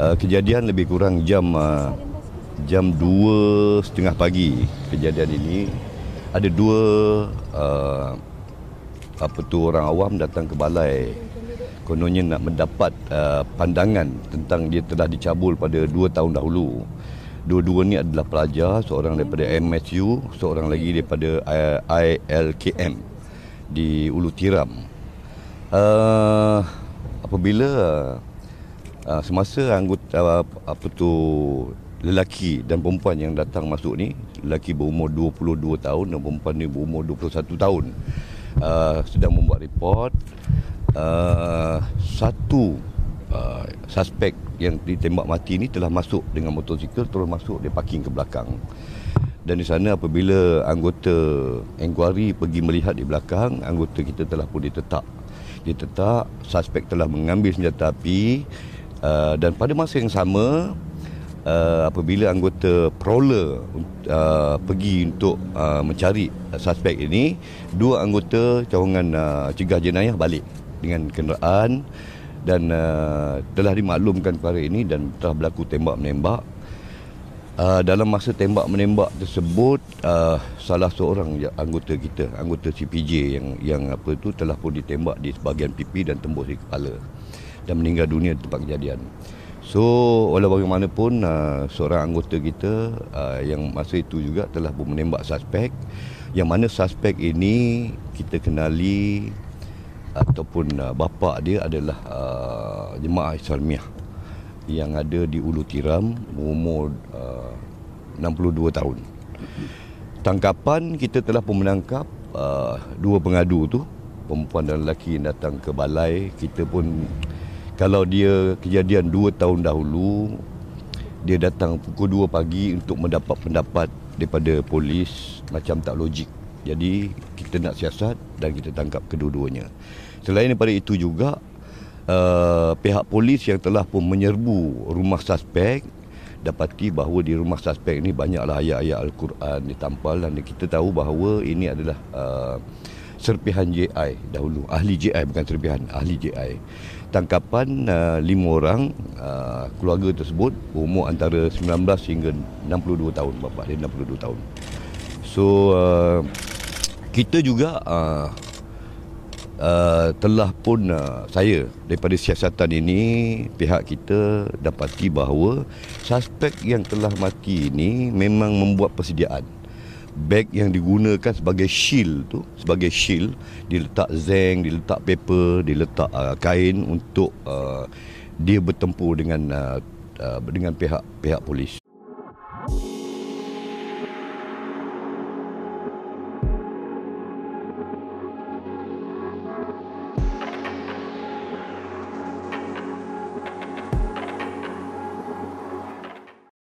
Eh, kejadian lebih kurang jam uh, jam setengah pagi kejadian ini ada dua uh, apa tu orang awam datang ke balai kononnya nak mendapat uh, pandangan tentang dia telah dicabul pada 2 tahun dahulu dua-dua ni adalah pelajar seorang daripada MSU seorang lagi daripada ILKM di Ulu Tiram uh, apabila uh, uh, semasa anggota uh, apa tu lelaki dan perempuan yang datang masuk ni lelaki berumur 22 tahun dan perempuan ni berumur 21 tahun uh, sedang membuat report uh, satu uh, suspek yang ditembak mati ini telah masuk dengan motosikal terus masuk dia parking ke belakang dan di sana apabila anggota enquiry pergi melihat di belakang anggota kita telah pun ditetak ditetak suspek telah mengambil senjata api Uh, dan pada masa yang sama uh, apabila anggota proler uh, pergi untuk uh, mencari suspek ini dua anggota cawangan uh, cegah jenayah balik dengan kenderaan dan uh, telah dimaklumkan pada ini dan telah berlaku tembak menembak uh, dalam masa tembak menembak tersebut uh, salah seorang ya, anggota kita anggota CPJ yang yang apa tu telah pun ditembak di sebahagian pipi dan tembus di kepala dan meninggal dunia tempat kejadian. So, walau bagaimanapun uh, seorang anggota kita uh, yang masa itu juga telah pun menembak suspek yang mana suspek ini kita kenali ataupun uh, bapa dia adalah uh, jemaah Islamiah yang ada di Ulu Tiram umur uh, 62 tahun. Tangkapan kita telah pun menangkap uh, dua pengadu tu perempuan dan lelaki yang datang ke balai kita pun kalau dia kejadian 2 tahun dahulu dia datang pukul 2 pagi untuk mendapat pendapat daripada polis macam tak logik jadi kita nak siasat dan kita tangkap kedua-duanya selain daripada itu juga uh, pihak polis yang telah pun menyerbu rumah suspek dapati bahawa di rumah suspek ini banyaklah ayat-ayat al-Quran ditampal dan kita tahu bahawa ini adalah uh, serpihan JI dahulu ahli JI bukan serpihan ahli JI tangkapan uh, lima orang uh, keluarga tersebut umur antara 19 hingga 62 tahun bapak dia 62 tahun so uh, kita juga uh, uh, telah pun uh, saya daripada siasatan ini pihak kita dapati bahawa suspek yang telah mati ini memang membuat persediaan bag yang digunakan sebagai shield tu sebagai shield diletak zeng, diletak paper diletak uh, kain untuk uh, dia bertempur dengan uh, uh, dengan pihak pihak polis